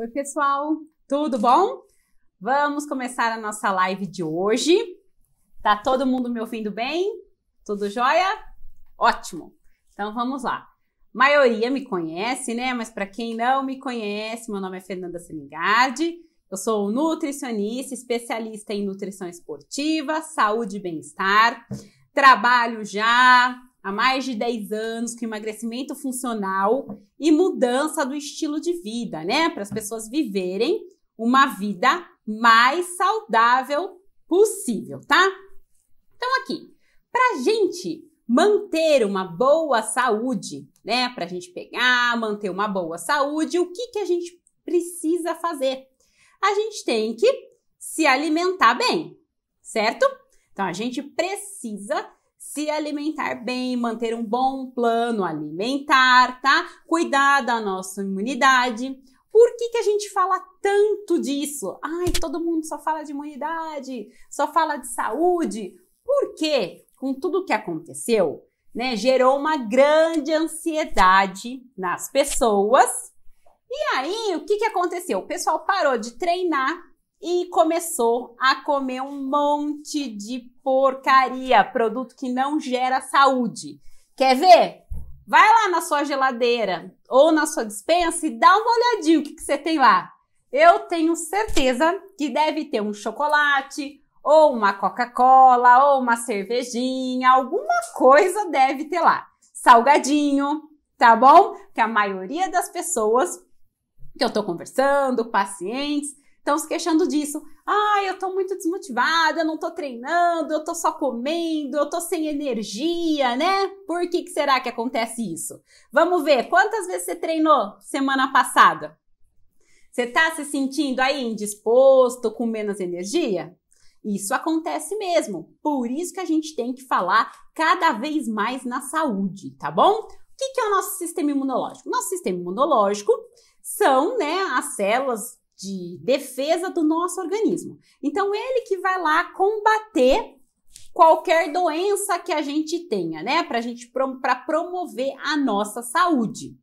Oi, pessoal, tudo bom? Vamos começar a nossa live de hoje. Tá todo mundo me ouvindo bem? Tudo jóia? Ótimo! Então vamos lá. maioria me conhece, né? Mas para quem não me conhece, meu nome é Fernanda Senigardi. Eu sou nutricionista, especialista em nutrição esportiva, saúde e bem-estar. Trabalho já há mais de 10 anos com emagrecimento funcional e mudança do estilo de vida, né? Para as pessoas viverem uma vida mais saudável possível, tá? Então aqui, para gente manter uma boa saúde, né? Para a gente pegar, manter uma boa saúde, o que que a gente precisa fazer? A gente tem que se alimentar bem, certo? Então a gente precisa se alimentar bem, manter um bom plano alimentar, tá? Cuidar da nossa imunidade. Por que, que a gente fala tanto disso? Ai, todo mundo só fala de imunidade, só fala de saúde. Porque, com tudo o que aconteceu, né, gerou uma grande ansiedade nas pessoas. E aí, o que, que aconteceu? O pessoal parou de treinar e começou a comer um monte de porcaria, produto que não gera saúde. Quer ver? Vai lá na sua geladeira ou na sua dispensa e dá uma olhadinha o que, que você tem lá. Eu tenho certeza que deve ter um chocolate, ou uma Coca-Cola, ou uma cervejinha, alguma coisa deve ter lá. Salgadinho, tá bom? Que a maioria das pessoas que eu tô conversando, pacientes, estão se queixando disso. Ah, eu tô muito desmotivada, eu não tô treinando, eu tô só comendo, eu tô sem energia, né? Por que, que será que acontece isso? Vamos ver, quantas vezes você treinou semana passada? Você tá se sentindo aí indisposto, com menos energia? Isso acontece mesmo. Por isso que a gente tem que falar cada vez mais na saúde, tá bom? O que, que é o nosso sistema imunológico? Nosso sistema imunológico são né, as células de defesa do nosso organismo. Então, ele que vai lá combater qualquer doença que a gente tenha, né? Para a gente para promover a nossa saúde.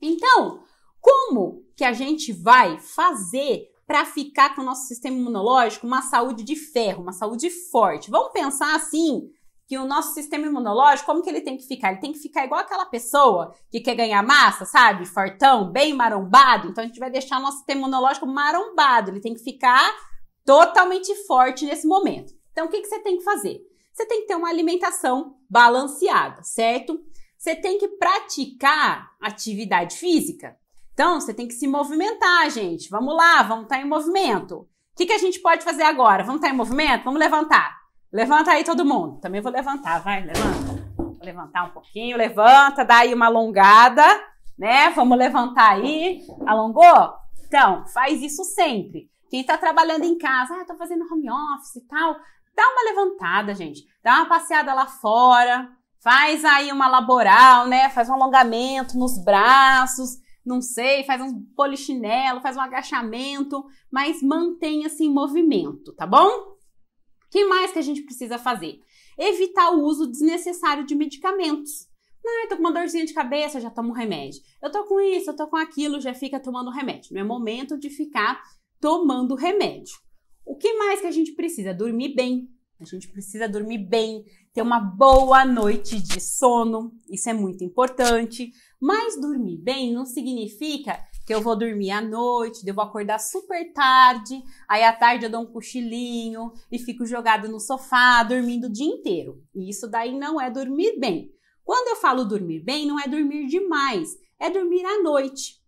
Então, como que a gente vai fazer para ficar com o nosso sistema imunológico uma saúde de ferro, uma saúde forte? Vamos pensar assim que o nosso sistema imunológico, como que ele tem que ficar? Ele tem que ficar igual aquela pessoa que quer ganhar massa, sabe? Fortão, bem marombado. Então a gente vai deixar o nosso sistema imunológico marombado. Ele tem que ficar totalmente forte nesse momento. Então o que, que você tem que fazer? Você tem que ter uma alimentação balanceada, certo? Você tem que praticar atividade física. Então, você tem que se movimentar, gente. Vamos lá, vamos estar tá em movimento. O que, que a gente pode fazer agora? Vamos estar tá em movimento? Vamos levantar. Levanta aí todo mundo. Também vou levantar, vai, levanta. Vou levantar um pouquinho, levanta, dá aí uma alongada, né? Vamos levantar aí. Alongou? Então, faz isso sempre. Quem está trabalhando em casa, ah, tô fazendo home office e tal, dá uma levantada, gente. Dá uma passeada lá fora, faz aí uma laboral, né? Faz um alongamento nos braços, não sei, faz um polichinelo, faz um agachamento, mas mantenha-se em movimento, tá bom? que mais que a gente precisa fazer? Evitar o uso desnecessário de medicamentos. Não, eu tô com uma dorzinha de cabeça, já tomo remédio. Eu tô com isso, eu tô com aquilo, já fica tomando remédio. Não é momento de ficar tomando remédio. O que mais que a gente precisa? Dormir bem. A gente precisa dormir bem, ter uma boa noite de sono. Isso é muito importante. Mas dormir bem não significa que eu vou dormir à noite, eu vou acordar super tarde, aí à tarde eu dou um cochilinho e fico jogado no sofá, dormindo o dia inteiro. E isso daí não é dormir bem. Quando eu falo dormir bem, não é dormir demais, é dormir à noite,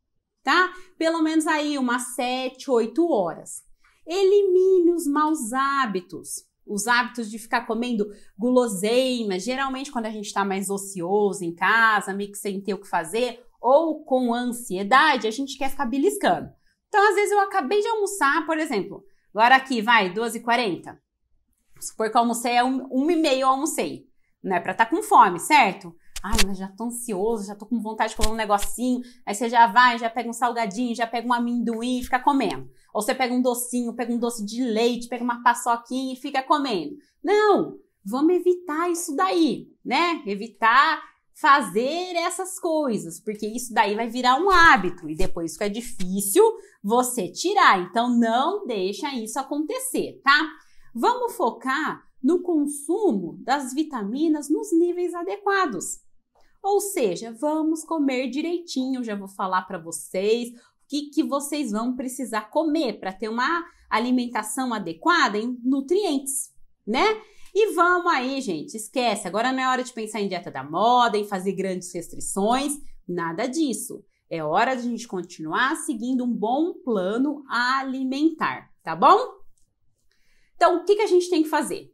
tá? Pelo menos aí umas 7, 8 horas. Elimine os maus hábitos. Os hábitos de ficar comendo guloseimas. geralmente quando a gente está mais ocioso em casa, meio que sem ter o que fazer, ou com ansiedade, a gente quer ficar beliscando. Então, às vezes, eu acabei de almoçar, por exemplo, agora aqui, vai, 12h40. Supor que eu almocei, é 1h30 eu almocei, né? Pra estar tá com fome, certo? Ai, mas já tô ansioso, já tô com vontade de comer um negocinho. Aí você já vai, já pega um salgadinho, já pega um amendoim e fica comendo. Ou você pega um docinho, pega um doce de leite, pega uma paçoquinha e fica comendo. Não! Vamos evitar isso daí, né? Evitar fazer essas coisas, porque isso daí vai virar um hábito e depois fica difícil você tirar. Então não deixa isso acontecer, tá? Vamos focar no consumo das vitaminas nos níveis adequados. Ou seja, vamos comer direitinho, já vou falar para vocês o que, que vocês vão precisar comer para ter uma alimentação adequada em nutrientes, né? E vamos aí, gente, esquece. Agora não é hora de pensar em dieta da moda, em fazer grandes restrições, nada disso. É hora de a gente continuar seguindo um bom plano alimentar, tá bom? Então, o que, que a gente tem que fazer?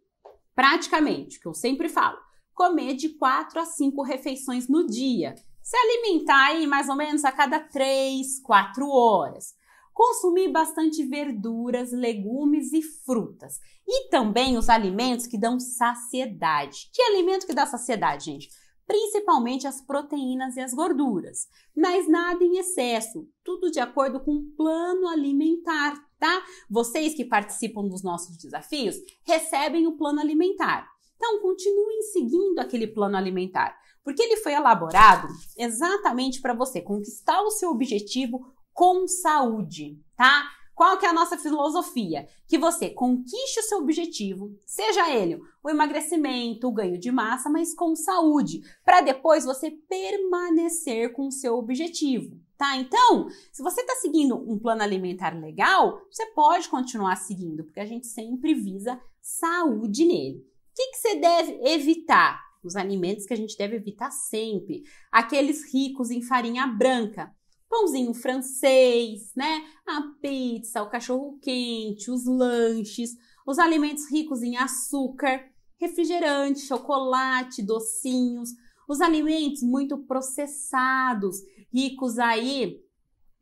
Praticamente, que eu sempre falo, comer de 4 a 5 refeições no dia. Se alimentar aí mais ou menos a cada 3, 4 horas consumir bastante verduras, legumes e frutas. E também os alimentos que dão saciedade. Que alimento que dá saciedade, gente? Principalmente as proteínas e as gorduras, mas nada em excesso, tudo de acordo com o plano alimentar, tá? Vocês que participam dos nossos desafios recebem o plano alimentar. Então, continuem seguindo aquele plano alimentar, porque ele foi elaborado exatamente para você conquistar o seu objetivo com saúde, tá? Qual que é a nossa filosofia? Que você conquiste o seu objetivo, seja ele o emagrecimento, o ganho de massa, mas com saúde, para depois você permanecer com o seu objetivo, tá? Então, se você está seguindo um plano alimentar legal, você pode continuar seguindo, porque a gente sempre visa saúde nele. O que, que você deve evitar? Os alimentos que a gente deve evitar sempre, aqueles ricos em farinha branca pãozinho francês, né? A pizza, o cachorro quente, os lanches, os alimentos ricos em açúcar, refrigerante, chocolate, docinhos, os alimentos muito processados, ricos aí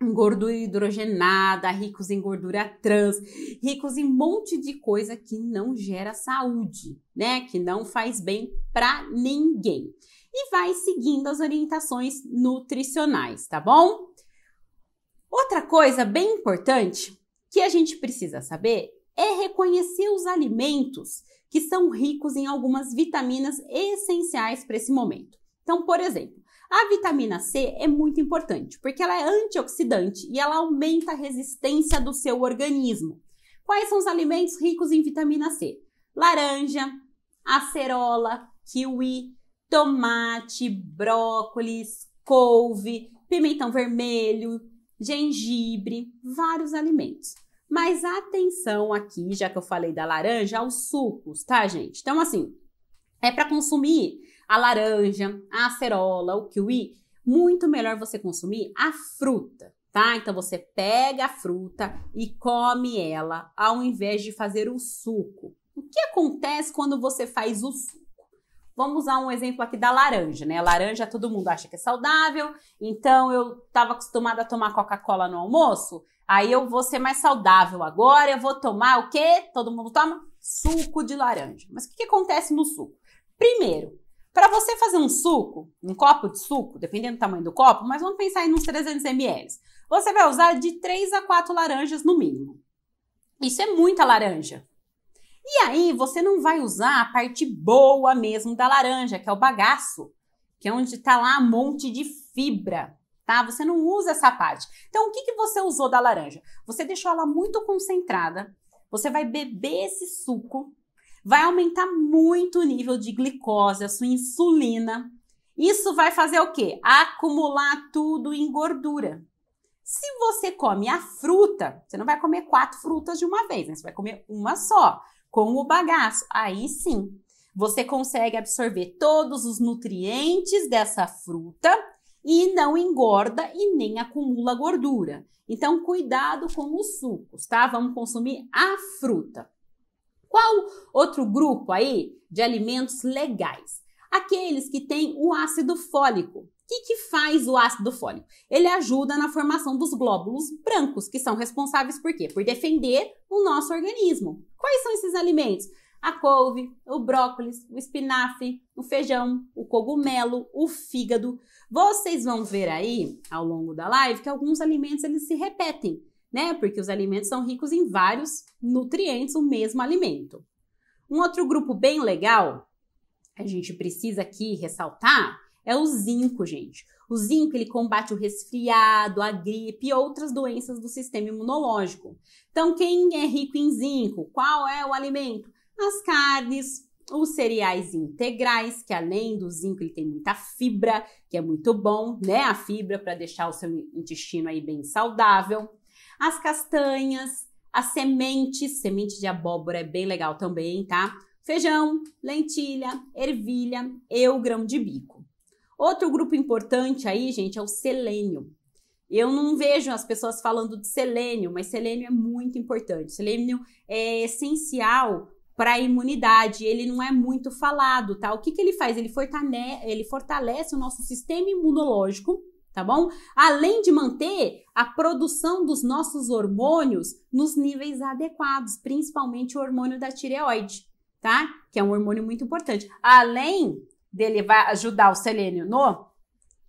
em gordura hidrogenada, ricos em gordura trans, ricos em um monte de coisa que não gera saúde, né? Que não faz bem para ninguém. E vai seguindo as orientações nutricionais, tá bom? Outra coisa bem importante que a gente precisa saber é reconhecer os alimentos que são ricos em algumas vitaminas essenciais para esse momento. Então, por exemplo, a vitamina C é muito importante porque ela é antioxidante e ela aumenta a resistência do seu organismo. Quais são os alimentos ricos em vitamina C? Laranja, acerola, kiwi, tomate, brócolis, couve, pimentão vermelho, gengibre, vários alimentos. Mas atenção aqui, já que eu falei da laranja, aos sucos, tá, gente? Então, assim, é para consumir a laranja, a acerola, o kiwi, muito melhor você consumir a fruta, tá? Então você pega a fruta e come ela ao invés de fazer o suco. O que acontece quando você faz o suco? Vamos usar um exemplo aqui da laranja, né? A laranja todo mundo acha que é saudável, então eu estava acostumada a tomar Coca-Cola no almoço, aí eu vou ser mais saudável agora, eu vou tomar o quê? Todo mundo toma? Suco de laranja. Mas o que, que acontece no suco? Primeiro, para você fazer um suco, um copo de suco, dependendo do tamanho do copo, mas vamos pensar em uns 300 ml, você vai usar de 3 a 4 laranjas no mínimo. Isso é muita laranja. E aí você não vai usar a parte boa mesmo da laranja, que é o bagaço, que é onde está lá um monte de fibra, tá? Você não usa essa parte. Então o que, que você usou da laranja? Você deixou ela muito concentrada, você vai beber esse suco, vai aumentar muito o nível de glicose, a sua insulina. Isso vai fazer o quê? Acumular tudo em gordura. Se você come a fruta, você não vai comer quatro frutas de uma vez, né? Você vai comer uma só com o bagaço. Aí sim, você consegue absorver todos os nutrientes dessa fruta e não engorda e nem acumula gordura. Então, cuidado com os sucos, tá? Vamos consumir a fruta. Qual outro grupo aí de alimentos legais? Aqueles que têm o ácido fólico. O que, que faz o ácido fólico? Ele ajuda na formação dos glóbulos brancos, que são responsáveis por quê? Por defender o nosso organismo. Quais são esses alimentos? A couve, o brócolis, o espinafre, o feijão, o cogumelo, o fígado. Vocês vão ver aí, ao longo da live, que alguns alimentos eles se repetem, né? Porque os alimentos são ricos em vários nutrientes, o mesmo alimento. Um outro grupo bem legal, a gente precisa aqui ressaltar, é o zinco, gente. O zinco ele combate o resfriado, a gripe e outras doenças do sistema imunológico. Então, quem é rico em zinco? Qual é o alimento? As carnes, os cereais integrais, que além do zinco ele tem muita fibra, que é muito bom, né? A fibra para deixar o seu intestino aí bem saudável. As castanhas, as sementes, semente de abóbora é bem legal também, tá? Feijão, lentilha, ervilha e o grão de bico. Outro grupo importante aí, gente, é o selênio. Eu não vejo as pessoas falando de selênio, mas selênio é muito importante. O selênio é essencial para a imunidade, ele não é muito falado, tá? O que, que ele faz? Ele ele fortalece o nosso sistema imunológico, tá bom? Além de manter a produção dos nossos hormônios nos níveis adequados, principalmente o hormônio da tireoide, tá? Que é um hormônio muito importante. Além dele vai ajudar o selênio no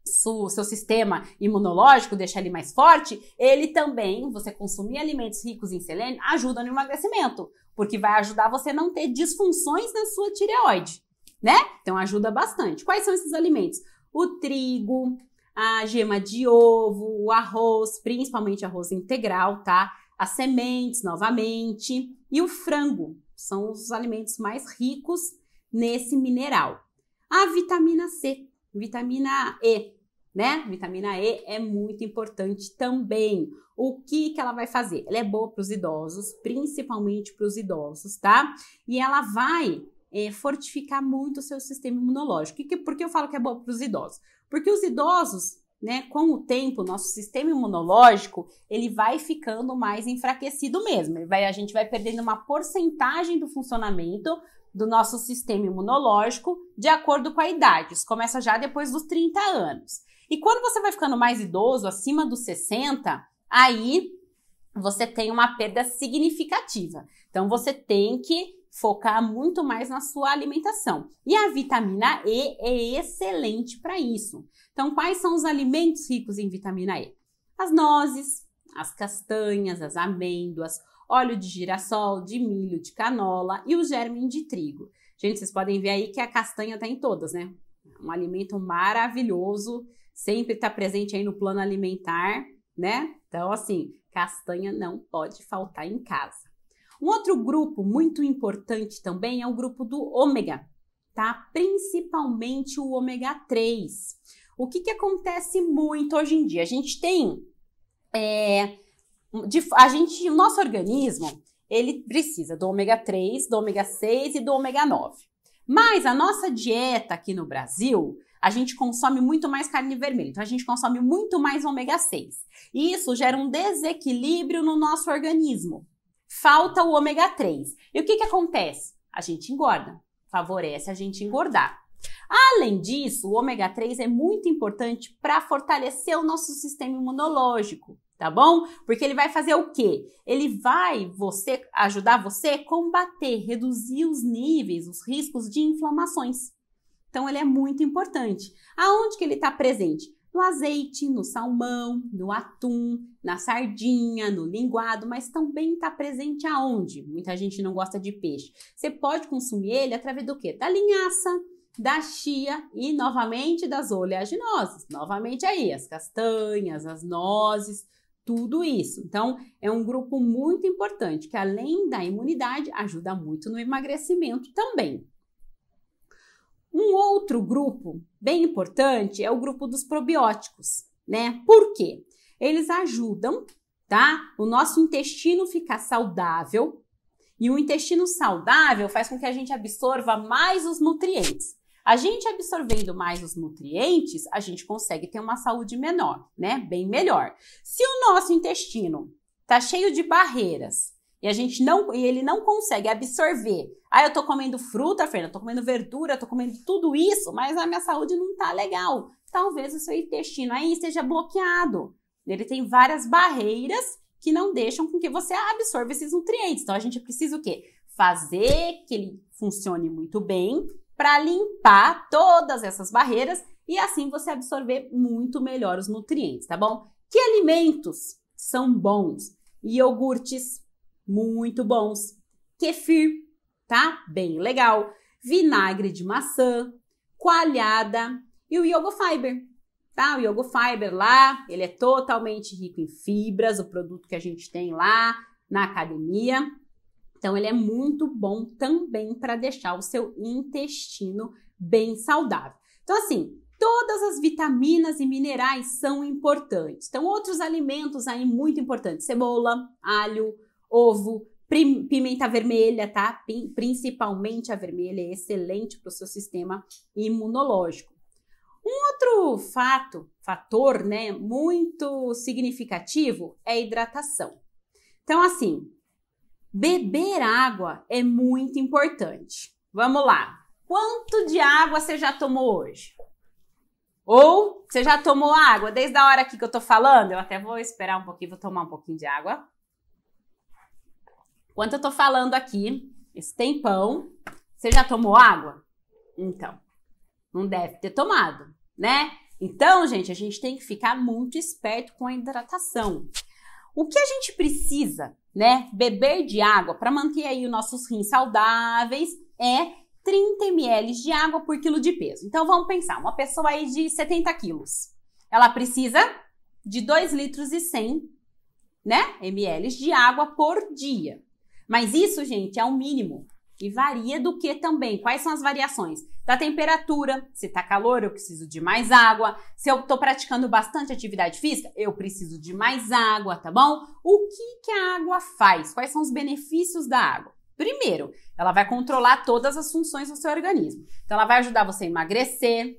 seu, seu sistema imunológico, deixar ele mais forte, ele também, você consumir alimentos ricos em selênio, ajuda no emagrecimento, porque vai ajudar você a não ter disfunções na sua tireoide, né? Então ajuda bastante. Quais são esses alimentos? O trigo, a gema de ovo, o arroz, principalmente arroz integral, tá? As sementes, novamente, e o frango. São os alimentos mais ricos nesse mineral. A vitamina C, vitamina E, né? Vitamina E é muito importante também. O que, que ela vai fazer? Ela é boa para os idosos, principalmente para os idosos, tá? E ela vai é, fortificar muito o seu sistema imunológico. E que, por que eu falo que é boa para os idosos? Porque os idosos, né, com o tempo, nosso sistema imunológico, ele vai ficando mais enfraquecido mesmo. Vai, a gente vai perdendo uma porcentagem do funcionamento do nosso sistema imunológico de acordo com a idade. Isso começa já depois dos 30 anos. E quando você vai ficando mais idoso, acima dos 60, aí você tem uma perda significativa. Então você tem que focar muito mais na sua alimentação. E a vitamina E é excelente para isso. Então, quais são os alimentos ricos em vitamina E? As nozes, as castanhas, as amêndoas, óleo de girassol, de milho, de canola e o germe de trigo. Gente, vocês podem ver aí que a castanha está em todas, né? Um alimento maravilhoso, sempre está presente aí no plano alimentar, né? Então, assim, castanha não pode faltar em casa. Um outro grupo muito importante também é o grupo do ômega, tá? Principalmente o ômega 3. O que, que acontece muito hoje em dia? A gente tem é, de, a gente, o nosso organismo, ele precisa do ômega 3, do ômega 6 e do ômega 9. Mas a nossa dieta aqui no Brasil, a gente consome muito mais carne vermelha, então a gente consome muito mais ômega 6. E isso gera um desequilíbrio no nosso organismo. Falta o ômega 3. E o que, que acontece? A gente engorda, favorece a gente engordar. Além disso, o ômega 3 é muito importante para fortalecer o nosso sistema imunológico tá bom? Porque ele vai fazer o quê? Ele vai você ajudar você a combater, reduzir os níveis, os riscos de inflamações. Então ele é muito importante. Aonde que ele está presente? No azeite, no salmão, no atum, na sardinha, no linguado, mas também está presente aonde? Muita gente não gosta de peixe. Você pode consumir ele através do quê? Da linhaça, da chia e novamente das oleaginosas. Novamente aí, as castanhas, as nozes, tudo isso. Então, é um grupo muito importante que, além da imunidade, ajuda muito no emagrecimento também. Um outro grupo bem importante é o grupo dos probióticos, né? Por quê? Eles ajudam, tá? O nosso intestino ficar saudável e o intestino saudável faz com que a gente absorva mais os nutrientes. A gente absorvendo mais os nutrientes, a gente consegue ter uma saúde menor, né? Bem melhor. Se o nosso intestino tá cheio de barreiras, e a gente não e ele não consegue absorver. Ah, eu tô comendo fruta, Fernanda, tô comendo verdura, tô comendo tudo isso, mas a minha saúde não tá legal. Talvez o seu intestino aí esteja bloqueado. Ele tem várias barreiras que não deixam com que você absorva esses nutrientes. Então a gente precisa o quê? Fazer que ele funcione muito bem para limpar todas essas barreiras e assim você absorver muito melhor os nutrientes, tá bom? Que alimentos são bons? Iogurtes, muito bons. Kefir, tá? Bem legal. Vinagre de maçã, coalhada e o Yogo Fiber, tá? O Yogo Fiber lá, ele é totalmente rico em fibras, o produto que a gente tem lá na academia. Então, ele é muito bom também para deixar o seu intestino bem saudável. Então, assim, todas as vitaminas e minerais são importantes. Então, outros alimentos aí muito importantes: cebola, alho, ovo, pimenta vermelha, tá? Principalmente a vermelha é excelente para o seu sistema imunológico. Um outro fato, fator, né, muito significativo é a hidratação. Então, assim, Beber água é muito importante. Vamos lá. Quanto de água você já tomou hoje? Ou você já tomou água desde a hora aqui que eu tô falando? Eu até vou esperar um pouquinho, vou tomar um pouquinho de água. Enquanto eu tô falando aqui, esse tempão, você já tomou água? Então, não deve ter tomado, né? Então, gente, a gente tem que ficar muito esperto com a hidratação. O que a gente precisa né? Beber de água para manter aí os nossos rins saudáveis é 30 ml de água por quilo de peso. Então vamos pensar, uma pessoa aí de 70 quilos, ela precisa de 2 litros e 100 né, ml de água por dia. Mas isso, gente, é o mínimo. E varia do que também? Quais são as variações? Da temperatura, se está calor, eu preciso de mais água. Se eu estou praticando bastante atividade física, eu preciso de mais água, tá bom? O que, que a água faz? Quais são os benefícios da água? Primeiro, ela vai controlar todas as funções do seu organismo. Então, ela vai ajudar você a emagrecer,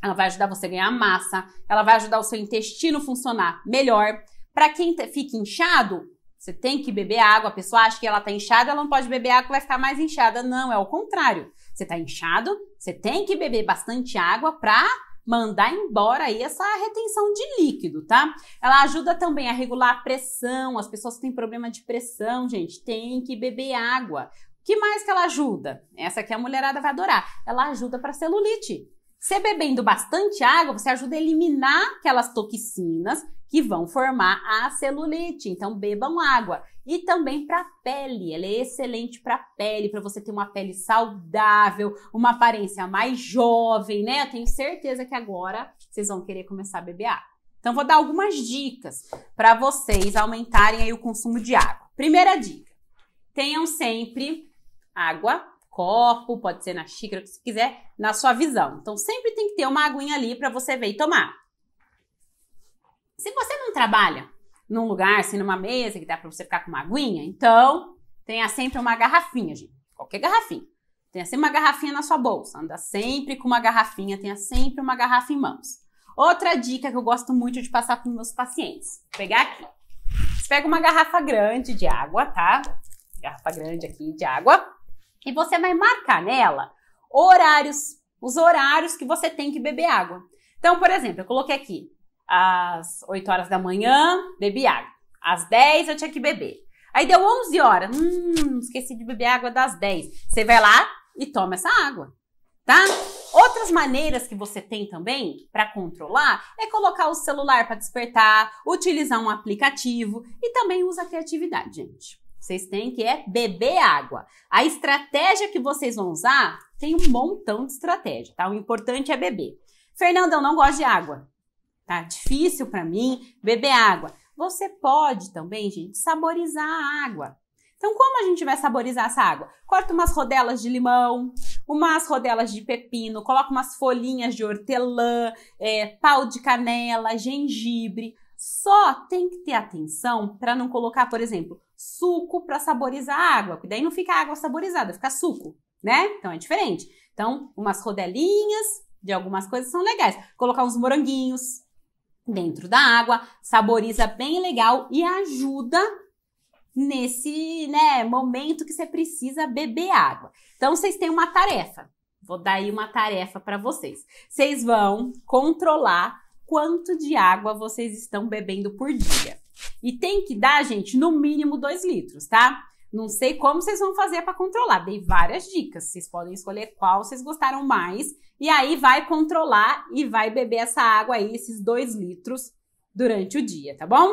ela vai ajudar você a ganhar massa, ela vai ajudar o seu intestino a funcionar melhor. Para quem tá, fica inchado, você tem que beber água. A pessoa acha que ela está inchada, ela não pode beber água, vai ficar mais inchada. Não, é o contrário. Você está inchado, você tem que beber bastante água para mandar embora aí essa retenção de líquido, tá? Ela ajuda também a regular a pressão. As pessoas que têm problema de pressão, gente, tem que beber água. O que mais que ela ajuda? Essa aqui a mulherada vai adorar. Ela ajuda para celulite. Você bebendo bastante água, você ajuda a eliminar aquelas toxinas que vão formar a celulite. Então bebam água. E também para a pele, ela é excelente para a pele, para você ter uma pele saudável, uma aparência mais jovem, né? Eu tenho certeza que agora vocês vão querer começar a beber água. Então vou dar algumas dicas para vocês aumentarem aí o consumo de água. Primeira dica: tenham sempre água copo, pode ser na xícara, que você quiser, na sua visão. Então sempre tem que ter uma aguinha ali para você ver e tomar. Se você não trabalha num lugar, assim, numa mesa que dá para você ficar com uma aguinha, então tenha sempre uma garrafinha, gente. Qualquer garrafinha. Tenha sempre uma garrafinha na sua bolsa. Anda sempre com uma garrafinha, tenha sempre uma garrafa em mãos. Outra dica que eu gosto muito de passar para os meus pacientes. Vou pegar aqui. Você pega uma garrafa grande de água, tá? Garrafa grande aqui de água. E você vai marcar nela horários, os horários que você tem que beber água. Então, por exemplo, eu coloquei aqui às 8 horas da manhã, bebi água. Às 10 eu tinha que beber. Aí deu 11 horas. Hum, esqueci de beber água das 10. Você vai lá e toma essa água, tá? Outras maneiras que você tem também para controlar é colocar o celular para despertar, utilizar um aplicativo e também usa a criatividade, gente. Vocês têm que é beber água. A estratégia que vocês vão usar tem um montão de estratégia, tá? O importante é beber. Fernando, eu não gosto de água. Tá difícil para mim beber água. Você pode também, gente, saborizar a água. Então, como a gente vai saborizar essa água? Corta umas rodelas de limão, umas rodelas de pepino, coloca umas folhinhas de hortelã, é, pau de canela, gengibre. Só tem que ter atenção para não colocar, por exemplo, suco para saborizar a água, porque daí não fica água saborizada, fica suco, né? Então é diferente. Então, umas rodelinhas de algumas coisas são legais. Colocar uns moranguinhos dentro da água, saboriza bem legal e ajuda nesse né, momento que você precisa beber água. Então, vocês têm uma tarefa. Vou dar aí uma tarefa para vocês. Vocês vão controlar quanto de água vocês estão bebendo por dia. E tem que dar, gente, no mínimo 2 litros, tá? Não sei como vocês vão fazer para controlar. Dei várias dicas. Vocês podem escolher qual vocês gostaram mais. E aí vai controlar e vai beber essa água aí, esses 2 litros, durante o dia, tá bom?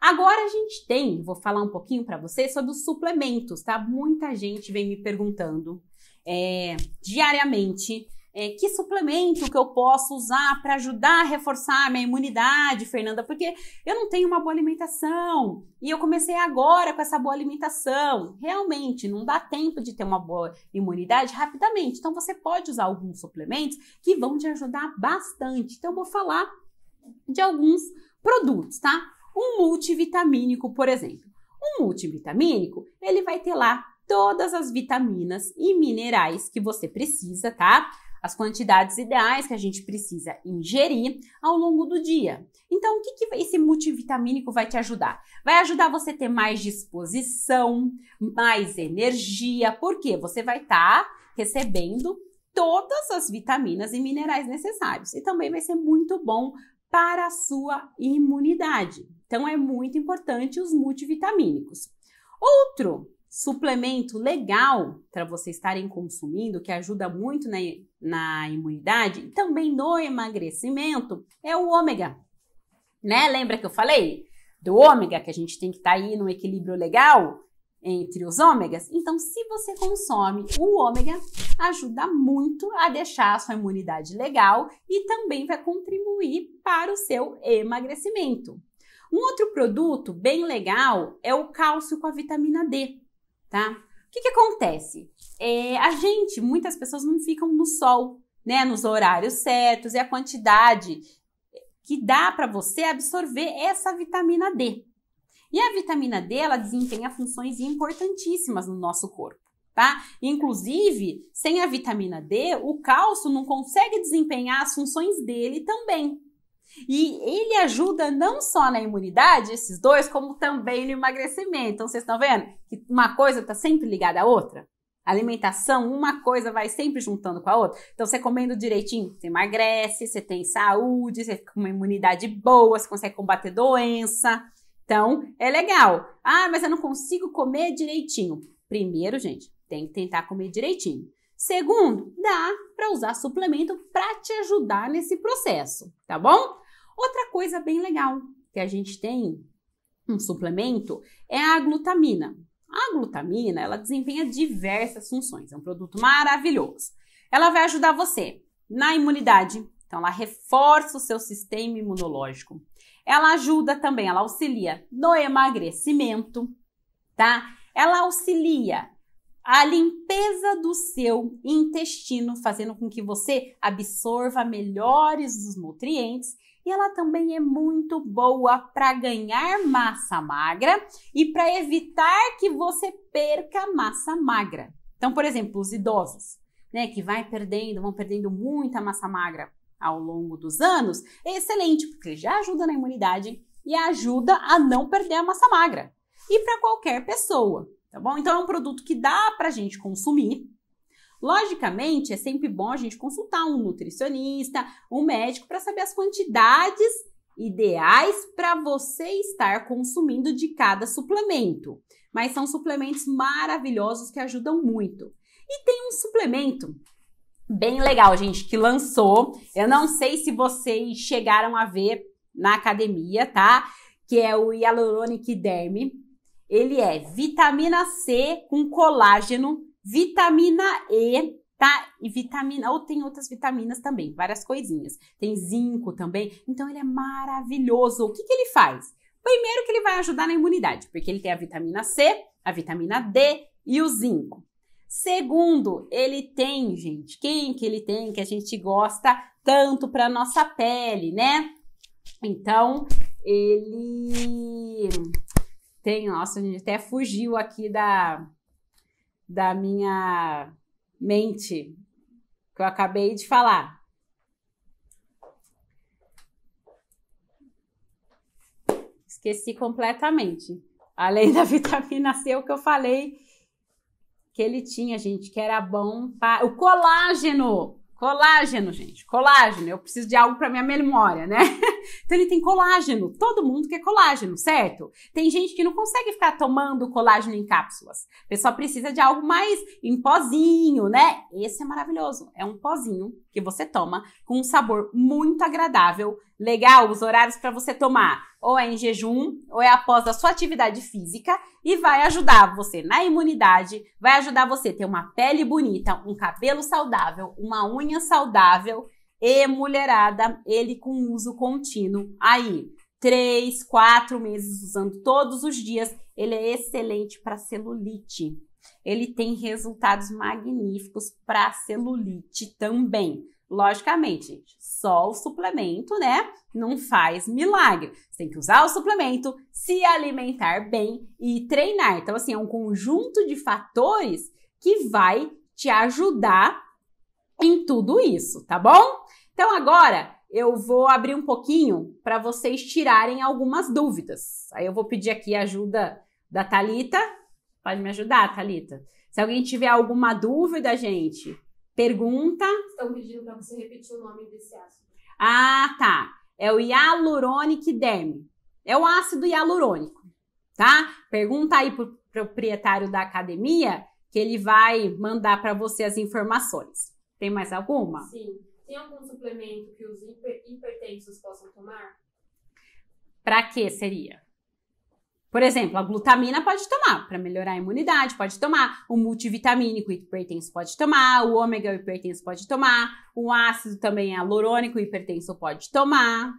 Agora a gente tem, vou falar um pouquinho para vocês sobre os suplementos, tá? Muita gente vem me perguntando é, diariamente é, que suplemento que eu posso usar para ajudar a reforçar a minha imunidade, Fernanda? Porque eu não tenho uma boa alimentação e eu comecei agora com essa boa alimentação. Realmente, não dá tempo de ter uma boa imunidade rapidamente. Então, você pode usar alguns suplementos que vão te ajudar bastante. Então, eu vou falar de alguns produtos, tá? Um multivitamínico, por exemplo. Um multivitamínico, ele vai ter lá todas as vitaminas e minerais que você precisa, tá? as quantidades ideais que a gente precisa ingerir ao longo do dia. Então, o que, que esse multivitamínico vai te ajudar? Vai ajudar você a ter mais disposição, mais energia, porque você vai estar tá recebendo todas as vitaminas e minerais necessários. E também vai ser muito bom para a sua imunidade. Então é muito importante os multivitamínicos. Outro suplemento legal para vocês estarem consumindo, que ajuda muito na, na imunidade e também no emagrecimento, é o ômega. Né? Lembra que eu falei do ômega, que a gente tem que estar tá aí no equilíbrio legal entre os ômegas? Então, se você consome o ômega, ajuda muito a deixar a sua imunidade legal e também vai contribuir para o seu emagrecimento. Um outro produto bem legal é o cálcio com a vitamina D tá? O que, que acontece? É, a gente, muitas pessoas não ficam no sol, né? Nos horários certos e a quantidade que dá para você absorver essa vitamina D. E a vitamina D, ela desempenha funções importantíssimas no nosso corpo, tá? Inclusive, sem a vitamina D, o cálcio não consegue desempenhar as funções dele também. E ele ajuda não só na imunidade, esses dois, como também no emagrecimento. Então vocês estão vendo que uma coisa está sempre ligada à outra? alimentação, uma coisa vai sempre juntando com a outra. Então, você comendo direitinho, você emagrece, você tem saúde, você fica com uma imunidade boa, você consegue combater doença. Então, é legal. Ah, mas eu não consigo comer direitinho. Primeiro, gente, tem que tentar comer direitinho. Segundo, dá para usar suplemento para te ajudar nesse processo, tá bom? Outra coisa bem legal que a gente tem um suplemento é a glutamina. A glutamina, ela desempenha diversas funções, é um produto maravilhoso. Ela vai ajudar você na imunidade, então ela reforça o seu sistema imunológico. Ela ajuda também, ela auxilia no emagrecimento, tá? Ela auxilia a limpeza do seu intestino, fazendo com que você absorva melhores os nutrientes e ela também é muito boa para ganhar massa magra e para evitar que você perca massa magra. Então, por exemplo, os idosos, né, que vai perdendo, vão perdendo muita massa magra ao longo dos anos, é excelente, porque já ajuda na imunidade e ajuda a não perder a massa magra. E para qualquer pessoa, tá bom? Então é um produto que dá para a gente consumir, Logicamente, é sempre bom a gente consultar um nutricionista, um médico para saber as quantidades ideais para você estar consumindo de cada suplemento. Mas são suplementos maravilhosos que ajudam muito. E tem um suplemento bem legal, gente, que lançou. Eu não sei se vocês chegaram a ver na academia, tá? Que é o Hyaluronic Derme. Ele é vitamina C com colágeno Vitamina E, tá? E vitamina, ou tem outras vitaminas também, várias coisinhas. Tem zinco também. Então ele é maravilhoso. O que, que ele faz? Primeiro que ele vai ajudar na imunidade, porque ele tem a vitamina C, a vitamina D e o zinco. Segundo, ele tem, gente, quem que ele tem que a gente gosta tanto para nossa pele, né? Então, ele tem, nossa, a gente até fugiu aqui da da minha mente que eu acabei de falar. Esqueci completamente. Além da vitamina C, o que eu falei que ele tinha, gente, que era bom para o colágeno. Colágeno, gente, colágeno. Eu preciso de algo para minha memória, né? Então ele tem colágeno. Todo mundo quer colágeno, certo? Tem gente que não consegue ficar tomando colágeno em cápsulas. O pessoal precisa de algo mais em pozinho, né? Esse é maravilhoso. É um pozinho que você toma com um sabor muito agradável. Legal os horários para você tomar. Ou é em jejum, ou é após a sua atividade física e vai ajudar você na imunidade, vai ajudar você ter uma pele bonita, um cabelo saudável, uma unha saudável e mulherada, ele com uso contínuo aí. Três, quatro meses usando todos os dias, ele é excelente para celulite. Ele tem resultados magníficos para celulite também. Logicamente, gente, só o suplemento, né? Não faz milagre. Você tem que usar o suplemento, se alimentar bem e treinar. Então, assim, é um conjunto de fatores que vai te ajudar em tudo isso, tá bom? Então agora eu vou abrir um pouquinho para vocês tirarem algumas dúvidas. Aí eu vou pedir aqui a ajuda da Talita. Pode me ajudar, Talita? Se alguém tiver alguma dúvida, gente, pergunta. Estão pedindo para você repetir o nome desse ácido. Ah, tá. É o hialuronic derme. É o ácido hialurônico, tá? Pergunta aí pro proprietário da academia que ele vai mandar para você as informações. Tem mais alguma? Sim. Tem algum suplemento que os hiper, hipertensos possam tomar? Para que seria? Por exemplo, a glutamina pode tomar para melhorar a imunidade, pode tomar. O multivitamínico hipertenso pode tomar, o ômega hipertenso pode tomar, o ácido também hialurônico hipertenso pode tomar.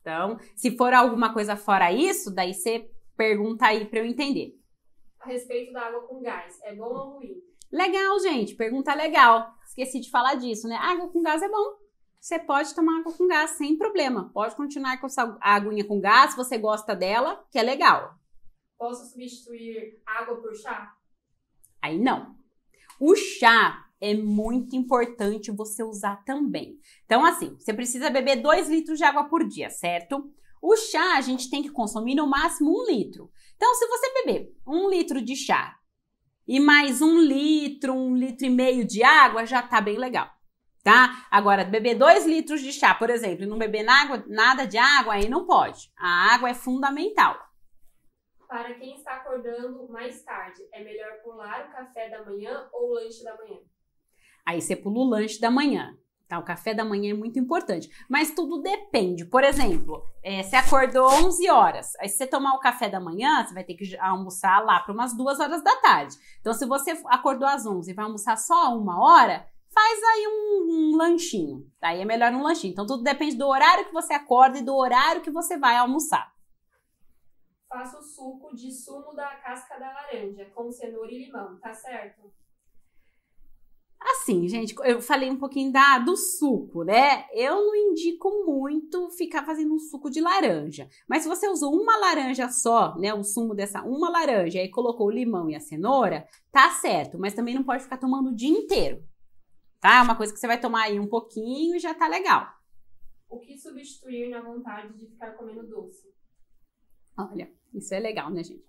Então, se for alguma coisa fora isso, daí você pergunta aí para eu entender. A respeito da água com gás, é bom ou ruim? Legal, gente, pergunta legal. Esqueci de falar disso, né? Água com gás é bom. Você pode tomar água com gás sem problema. Pode continuar com a aguinha com gás, se você gosta dela, que é legal. Posso substituir água por chá? Aí não. O chá é muito importante você usar também. Então, assim, você precisa beber 2 litros de água por dia, certo? O chá a gente tem que consumir no máximo um litro. Então, se você beber um litro de chá e mais um litro, um litro e meio de água já tá bem legal, tá? Agora, beber dois litros de chá, por exemplo, e não beber nada de água, aí não pode. A água é fundamental. Para quem está acordando mais tarde, é melhor pular o café da manhã ou o lanche da manhã? Aí você pula o lanche da manhã. Tá, o café da manhã é muito importante, mas tudo depende. Por exemplo, é, você acordou 11 horas, aí se você tomar o café da manhã, você vai ter que almoçar lá para umas 2 horas da tarde. Então, se você acordou às 11 e vai almoçar só uma hora, faz aí um, um lanchinho. Aí é melhor um lanchinho. Então, tudo depende do horário que você acorda e do horário que você vai almoçar. Faço suco de sumo da casca da laranja, com cenoura e limão, tá certo? Assim, gente, eu falei um pouquinho da, do suco, né? Eu não indico muito ficar fazendo um suco de laranja. Mas se você usou uma laranja só, né? O sumo dessa uma laranja e colocou o limão e a cenoura, tá certo. Mas também não pode ficar tomando o dia inteiro, tá? É uma coisa que você vai tomar aí um pouquinho e já tá legal. O que substituir na vontade de ficar comendo doce? Olha, isso é legal, né, gente?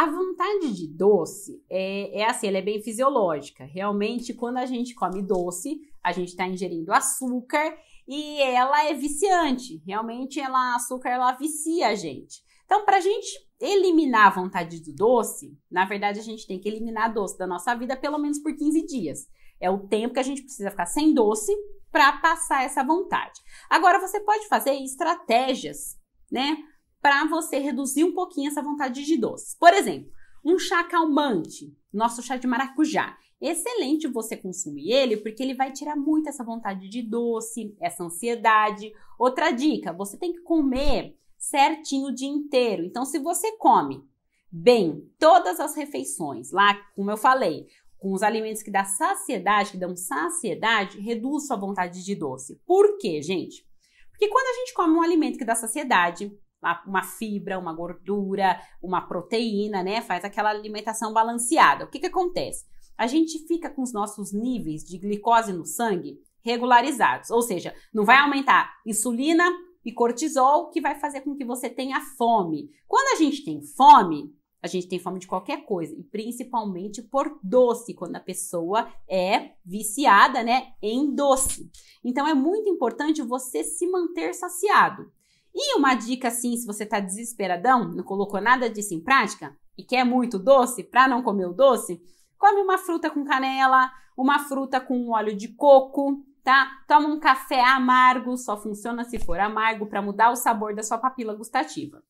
A vontade de doce é, é assim, ela é bem fisiológica. Realmente, quando a gente come doce, a gente está ingerindo açúcar e ela é viciante. Realmente, ela açúcar ela vicia a gente. Então, para a gente eliminar a vontade do doce, na verdade, a gente tem que eliminar doce da nossa vida pelo menos por 15 dias. É o tempo que a gente precisa ficar sem doce para passar essa vontade. Agora, você pode fazer estratégias, né? para você reduzir um pouquinho essa vontade de doce. Por exemplo, um chá calmante, nosso chá de maracujá. Excelente você consumir ele, porque ele vai tirar muito essa vontade de doce, essa ansiedade. Outra dica, você tem que comer certinho o dia inteiro. Então, se você come bem todas as refeições, lá, como eu falei, com os alimentos que dá saciedade, que dão saciedade, reduz sua vontade de doce. Por quê, gente? Porque quando a gente come um alimento que dá saciedade, uma, uma fibra, uma gordura, uma proteína, né? Faz aquela alimentação balanceada. O que, que acontece? A gente fica com os nossos níveis de glicose no sangue regularizados, ou seja, não vai aumentar insulina e cortisol, que vai fazer com que você tenha fome. Quando a gente tem fome, a gente tem fome de qualquer coisa, e principalmente por doce, quando a pessoa é viciada, né, em doce. Então é muito importante você se manter saciado. E uma dica assim, se você está desesperadão, não colocou nada disso em prática e quer muito doce para não comer o doce, come uma fruta com canela, uma fruta com óleo de coco, tá? Toma um café amargo, só funciona se for amargo para mudar o sabor da sua papila gustativa.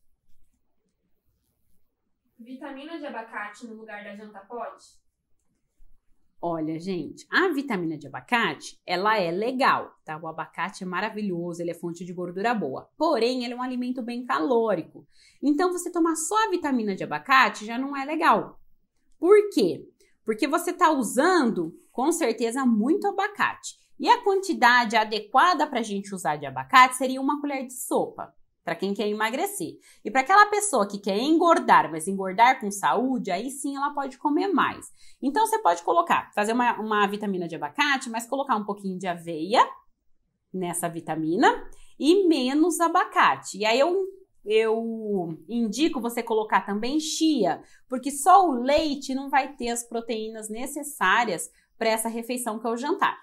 Vitamina de abacate no lugar da janta pode? Olha, gente, a vitamina de abacate, ela é legal, tá? O abacate é maravilhoso, ele é fonte de gordura boa. Porém, ele é um alimento bem calórico. Então, você tomar só a vitamina de abacate já não é legal. Por quê? Porque você está usando, com certeza, muito abacate. E a quantidade adequada para a gente usar de abacate seria uma colher de sopa para quem quer emagrecer. E para aquela pessoa que quer engordar, mas engordar com saúde, aí sim ela pode comer mais. Então você pode colocar, fazer uma, uma vitamina de abacate, mas colocar um pouquinho de aveia nessa vitamina e menos abacate. E aí eu, eu indico você colocar também chia, porque só o leite não vai ter as proteínas necessárias para essa refeição que é o jantar.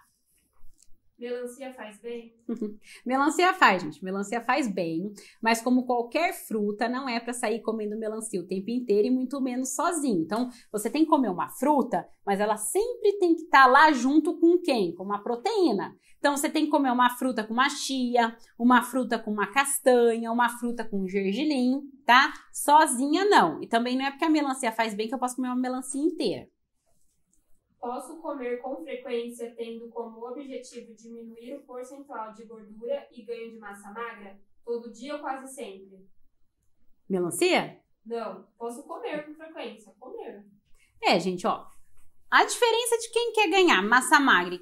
Melancia faz bem? Uhum. melancia faz, gente. Melancia faz bem, mas como qualquer fruta, não é para sair comendo melancia o tempo inteiro e muito menos sozinho. Então, você tem que comer uma fruta, mas ela sempre tem que estar tá lá junto com quem? Com uma proteína. Então, você tem que comer uma fruta com uma chia, uma fruta com uma castanha, uma fruta com gergelim, tá? Sozinha não. E também não é porque a melancia faz bem que eu posso comer uma melancia inteira. Posso comer com frequência tendo como objetivo diminuir o percentual de gordura e ganho de massa magra? Todo dia ou quase sempre? Melancia? Não, posso comer com frequência, comer. É, gente, ó. A diferença de quem quer ganhar massa magra e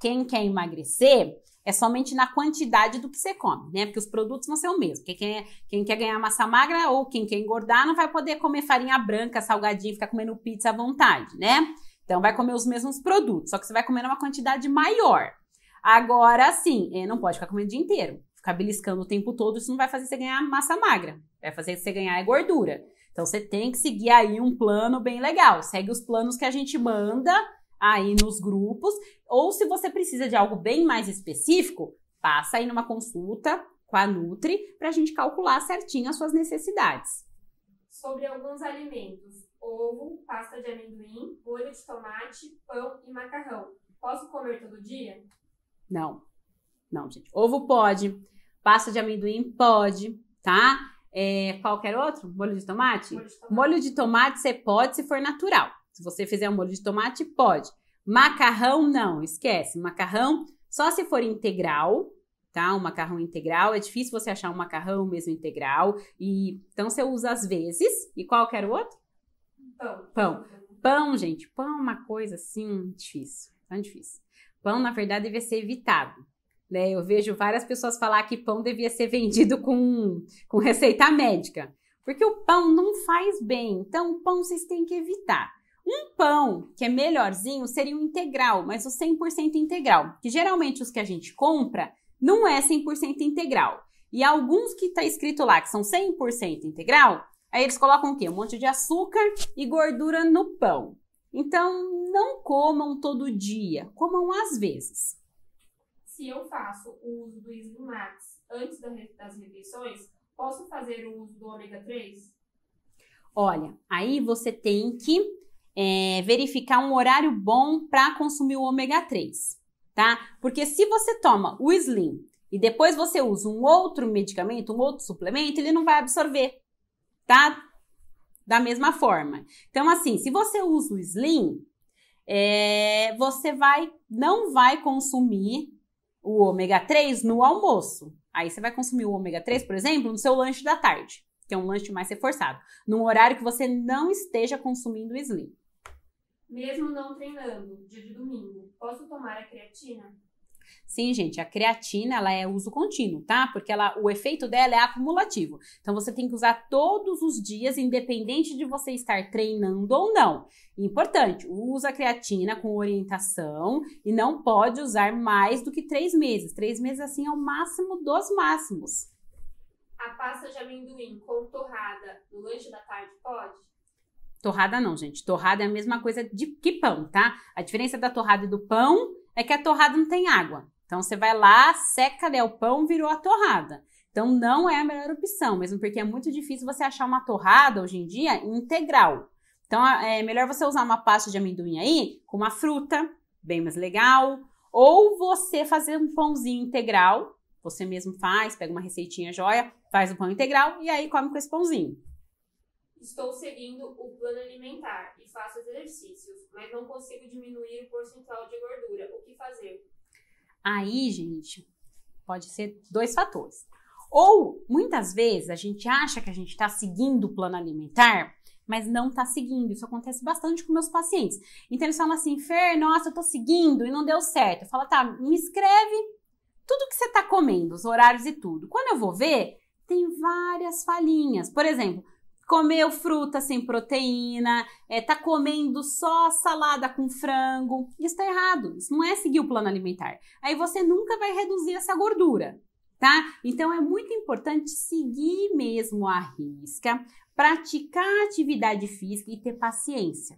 quem quer emagrecer é somente na quantidade do que você come, né? Porque os produtos vão ser o mesmo. Porque quem, quem quer ganhar massa magra ou quem quer engordar não vai poder comer farinha branca, salgadinho, ficar comendo pizza à vontade, né? Então vai comer os mesmos produtos, só que você vai comer uma quantidade maior. Agora sim, é, não pode ficar comendo o dia inteiro. Ficar beliscando o tempo todo, isso não vai fazer você ganhar massa magra. Vai fazer você ganhar é gordura. Então você tem que seguir aí um plano bem legal. Segue os planos que a gente manda aí nos grupos. Ou se você precisa de algo bem mais específico, passa aí numa consulta com a Nutri para a gente calcular certinho as suas necessidades. Sobre alguns alimentos, ovo, pasta de amendoim, molho de tomate, pão e macarrão. Posso comer todo dia? Não. Não, gente. Ovo pode, pasta de amendoim pode, tá? É, qualquer outro? Molho de tomate? Molho de tomate, molho de tomate você pode se for natural. Se você fizer um molho de tomate, pode. Macarrão, não, esquece. Macarrão, só se for integral, tá? Um macarrão integral. É difícil você achar um macarrão mesmo integral. E, então, você usa às vezes. E qualquer outro? Pão. Pão. gente, pão é uma coisa assim difícil, tão difícil. Pão, na verdade, devia ser evitado. Né? Eu vejo várias pessoas falar que pão devia ser vendido com, com receita médica, porque o pão não faz bem, então o pão vocês têm que evitar. Um pão que é melhorzinho seria o integral, mas o 100% integral, que geralmente os que a gente compra não é 100% integral. E alguns que está escrito lá que são 100% integral, Aí eles colocam o quê? Um monte de açúcar e gordura no pão. Então, não comam todo dia, comam às vezes. Se eu faço o uso do Islimax antes das refeições, posso fazer o uso do ômega 3? Olha, aí você tem que é, verificar um horário bom para consumir o ômega 3, tá? Porque se você toma o Slim e depois você usa um outro medicamento, um outro suplemento, ele não vai absorver tá? Da mesma forma. Então, assim, se você usa o Slim, é, você vai não vai consumir o ômega 3 no almoço. Aí você vai consumir o ômega 3, por exemplo, no seu lanche da tarde, que é um lanche mais reforçado, num horário que você não esteja consumindo o Slim. Mesmo não treinando, dia de domingo, posso tomar a creatina? Sim, gente, a creatina ela é uso contínuo, tá? Porque ela, o efeito dela é acumulativo. Então você tem que usar todos os dias, independente de você estar treinando ou não. Importante, usa a creatina com orientação e não pode usar mais do que três meses. Três meses assim é o máximo dos máximos. A pasta de amendoim com torrada no lanche da tarde pode? Torrada não, gente. Torrada é a mesma coisa de que pão, tá? A diferença da torrada e do pão é que a torrada não tem água. Então você vai lá, seca né, o pão, virou a torrada. Então não é a melhor opção, mesmo porque é muito difícil você achar uma torrada hoje em dia integral. Então é, é melhor você usar uma pasta de amendoim aí com uma fruta, bem mais legal, ou você fazer um pãozinho integral, você mesmo faz, pega uma receitinha joia, faz um pão integral e aí come com esse pãozinho. Estou seguindo o plano alimentar e faço exercícios, mas não consigo diminuir o percentual de gordura. O que fazer? Aí, gente, pode ser dois fatores. Ou muitas vezes a gente acha que a gente está seguindo o plano alimentar, mas não está seguindo. Isso acontece bastante com meus pacientes. Então eles falam assim: Fer, nossa, eu estou seguindo e não deu certo. Eu falo, tá, me escreve tudo que você está comendo, os horários e tudo. Quando eu vou ver, tem várias falhinhas. Por exemplo, comeu fruta sem proteína, é, tá comendo só salada com frango. Isso tá errado, isso não é seguir o plano alimentar. Aí você nunca vai reduzir essa gordura, tá? Então é muito importante seguir mesmo a risca, praticar atividade física e ter paciência.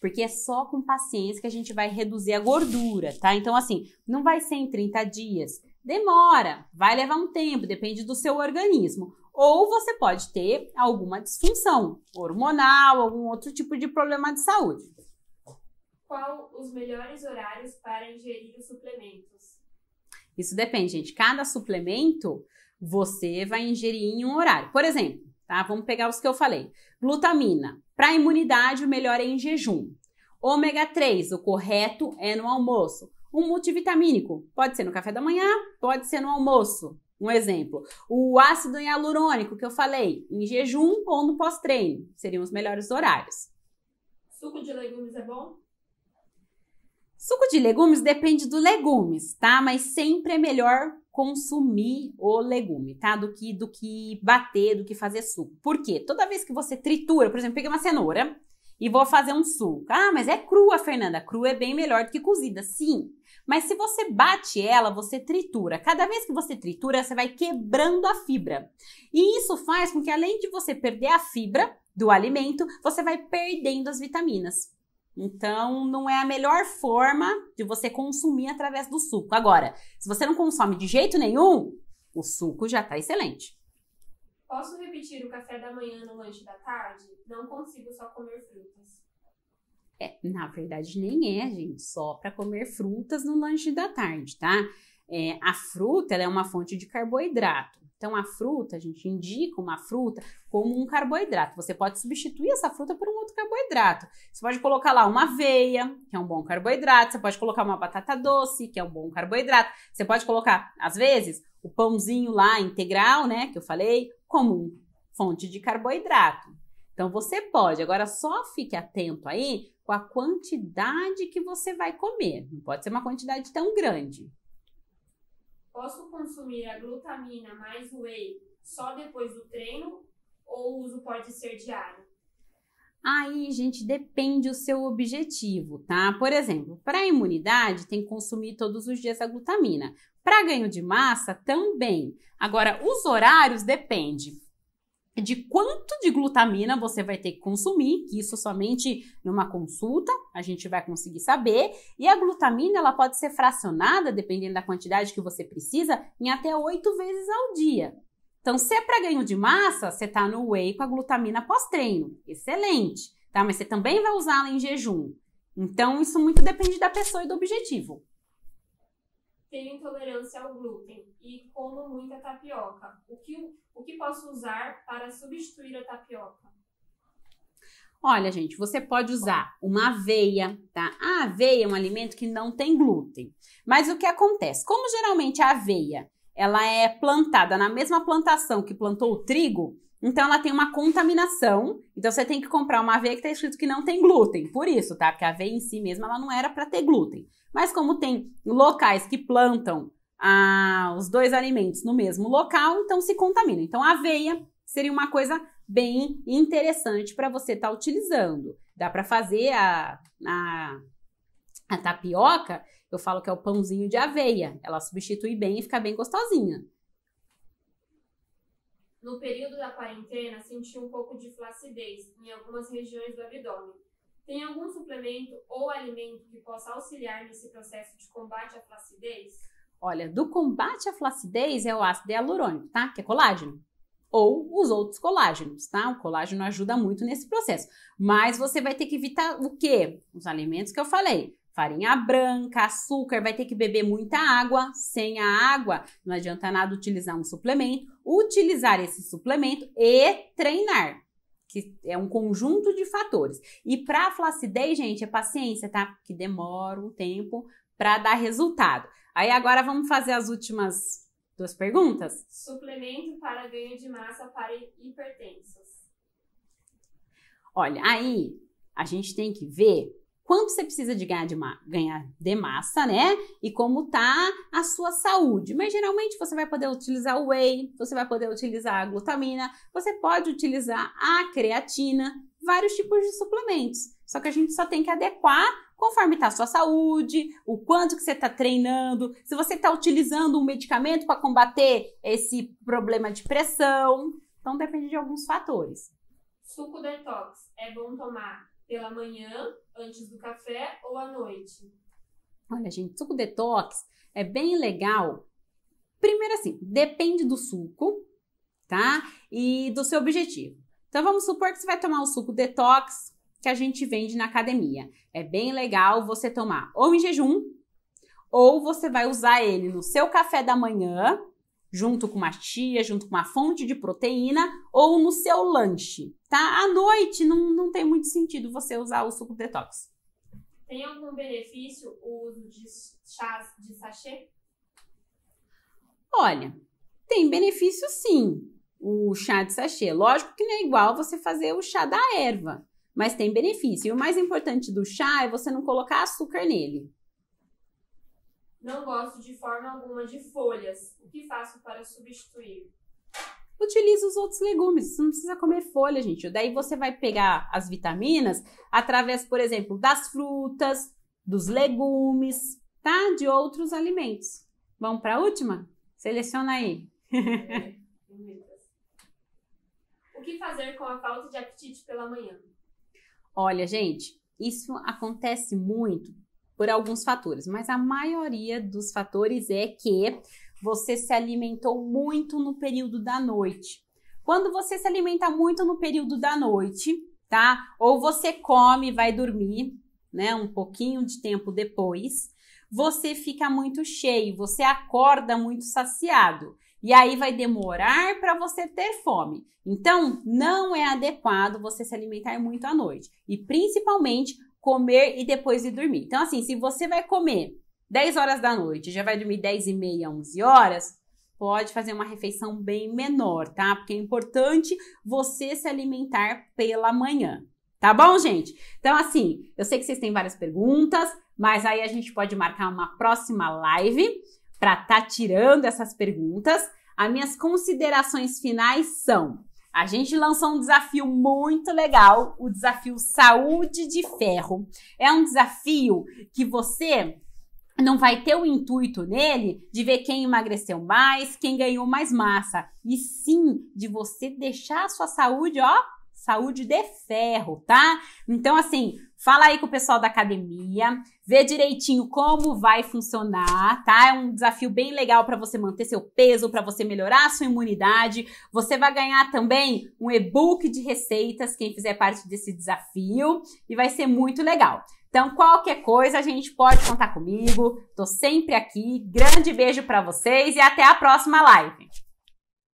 Porque é só com paciência que a gente vai reduzir a gordura, tá? Então, assim, não vai ser em 30 dias. Demora, vai levar um tempo, depende do seu organismo. Ou você pode ter alguma disfunção hormonal, algum outro tipo de problema de saúde. Qual os melhores horários para ingerir os suplementos? Isso depende, gente. Cada suplemento você vai ingerir em um horário. Por exemplo, tá? Vamos pegar os que eu falei. Glutamina. Para imunidade, o melhor é em jejum. Ômega 3, o correto é no almoço. Um multivitamínico, pode ser no café da manhã, pode ser no almoço. Um exemplo, o ácido hialurônico que eu falei, em jejum ou no pós-treino, seriam os melhores horários. Suco de legumes é bom? Suco de legumes depende do legumes, tá? Mas sempre é melhor consumir o legume, tá? Do que do que bater, do que fazer suco. Por quê? Toda vez que você tritura, por exemplo, peguei uma cenoura e vou fazer um suco. Ah, mas é crua, Fernanda. Crua é bem melhor do que cozida. Sim, mas se você bate ela, você tritura. Cada vez que você tritura, você vai quebrando a fibra. E isso faz com que, além de você perder a fibra do alimento, você vai perdendo as vitaminas. Então, não é a melhor forma de você consumir através do suco. Agora, se você não consome de jeito nenhum, o suco já está excelente. Posso repetir o café da manhã no lanche da tarde? Não consigo só comer frutas. É, na verdade, nem é, gente, só para comer frutas no lanche da tarde, tá? É, a fruta ela é uma fonte de carboidrato. Então, a fruta, a gente indica uma fruta como um carboidrato. Você pode substituir essa fruta por um outro carboidrato. Você pode colocar lá uma aveia, que é um bom carboidrato. Você pode colocar uma batata doce, que é um bom carboidrato. Você pode colocar, às vezes, o pãozinho lá integral, né, que eu falei, como fonte de carboidrato. Então você pode, agora só fique atento aí com a quantidade que você vai comer. Não pode ser uma quantidade tão grande. Posso consumir a glutamina mais whey só depois do treino ou o uso pode ser diário? Aí, gente, depende o seu objetivo, tá? Por exemplo, para imunidade tem que consumir todos os dias a glutamina. Para ganho de massa também. Agora, os horários depende. É de quanto de glutamina você vai ter que consumir, que isso somente numa consulta a gente vai conseguir saber. E a glutamina ela pode ser fracionada, dependendo da quantidade que você precisa, em até oito vezes ao dia. Então, se é para ganho de massa, você está no whey com a glutamina pós-treino. Excelente, tá? Mas você também vai usá-la em jejum. Então, isso muito depende da pessoa e do objetivo tenho intolerância ao glúten e como muita tapioca. O que, o que posso usar para substituir a tapioca? Olha, gente, você pode usar uma aveia, tá? A aveia é um alimento que não tem glúten. Mas o que acontece? Como geralmente a aveia ela é plantada na mesma plantação que plantou o trigo, então ela tem uma contaminação. Então você tem que comprar uma aveia que está escrito que não tem glúten. Por isso, tá? Porque a aveia em si mesma ela não era para ter glúten. Mas como tem locais que plantam ah, os dois alimentos no mesmo local, então se contamina. Então a aveia seria uma coisa bem interessante para você estar tá utilizando. Dá para fazer a, a, a tapioca, eu falo que é o pãozinho de aveia. Ela substitui bem e fica bem gostosinha no período da quarentena, senti um pouco de flacidez em algumas regiões do abdômen. Tem algum suplemento ou alimento que possa auxiliar nesse processo de combate à flacidez? Olha, do combate à flacidez é o ácido hialurônico, tá? Que é colágeno. Ou os outros colágenos, tá? O colágeno ajuda muito nesse processo. Mas você vai ter que evitar o quê? Os alimentos que eu falei farinha branca, açúcar, vai ter que beber muita água. Sem a água, não adianta nada utilizar um suplemento. Utilizar esse suplemento e treinar, que é um conjunto de fatores. E para a flacidez, gente, é paciência, tá? Que demora um tempo para dar resultado. Aí agora vamos fazer as últimas duas perguntas. Suplemento para ganho de massa para hipertensos. Olha, aí a gente tem que ver quanto você precisa de ganhar de, ma ganhar de massa, né? E como tá a sua saúde. Mas geralmente você vai poder utilizar o whey, você vai poder utilizar a glutamina, você pode utilizar a creatina, vários tipos de suplementos. Só que a gente só tem que adequar conforme está a sua saúde, o quanto que você está treinando, se você está utilizando um medicamento para combater esse problema de pressão. Então depende de alguns fatores. Suco detox é bom tomar pela manhã, antes do café ou à noite? Olha, gente, suco detox é bem legal. Primeiro, assim, depende do suco, tá? E do seu objetivo. Então, vamos supor que você vai tomar o suco detox que a gente vende na academia. É bem legal você tomar ou em jejum, ou você vai usar ele no seu café da manhã, junto com uma chia, junto com uma fonte de proteína, ou no seu lanche tá? À noite não, não tem muito sentido você usar o suco detox. Tem algum benefício o uso de chás de sachê? Olha, tem benefício sim o chá de sachê. Lógico que não é igual você fazer o chá da erva, mas tem benefício. E o mais importante do chá é você não colocar açúcar nele. Não gosto de forma alguma de folhas. O que faço para substituir? utiliza os outros legumes. Você não precisa comer folha, gente. Daí você vai pegar as vitaminas através, por exemplo, das frutas, dos legumes, tá? De outros alimentos. Vamos para a última? Seleciona aí. o que fazer com a falta de apetite pela manhã? Olha, gente, isso acontece muito por alguns fatores, mas a maioria dos fatores é que você se alimentou muito no período da noite. Quando você se alimenta muito no período da noite, tá? Ou você come e vai dormir, né? Um pouquinho de tempo depois, você fica muito cheio, você acorda muito saciado. E aí vai demorar para você ter fome. Então, não é adequado você se alimentar muito à noite. E principalmente comer e depois de dormir. Então, assim, se você vai comer 10 horas da noite, já vai dormir 10 e meia, 11 horas, pode fazer uma refeição bem menor, tá? Porque é importante você se alimentar pela manhã. Tá bom, gente? Então, assim, eu sei que vocês têm várias perguntas, mas aí a gente pode marcar uma próxima live para estar tá tirando essas perguntas. As minhas considerações finais são: a gente lançou um desafio muito legal, o desafio Saúde de Ferro. É um desafio que você não vai ter o intuito nele de ver quem emagreceu mais, quem ganhou mais massa, e sim de você deixar a sua saúde, ó, saúde de ferro, tá? Então, assim, fala aí com o pessoal da academia, vê direitinho como vai funcionar, tá? É um desafio bem legal para você manter seu peso, para você melhorar a sua imunidade. Você vai ganhar também um e-book de receitas, quem fizer parte desse desafio, e vai ser muito legal. Então, qualquer coisa, a gente pode contar comigo. Tô sempre aqui. Grande beijo para vocês e até a próxima live.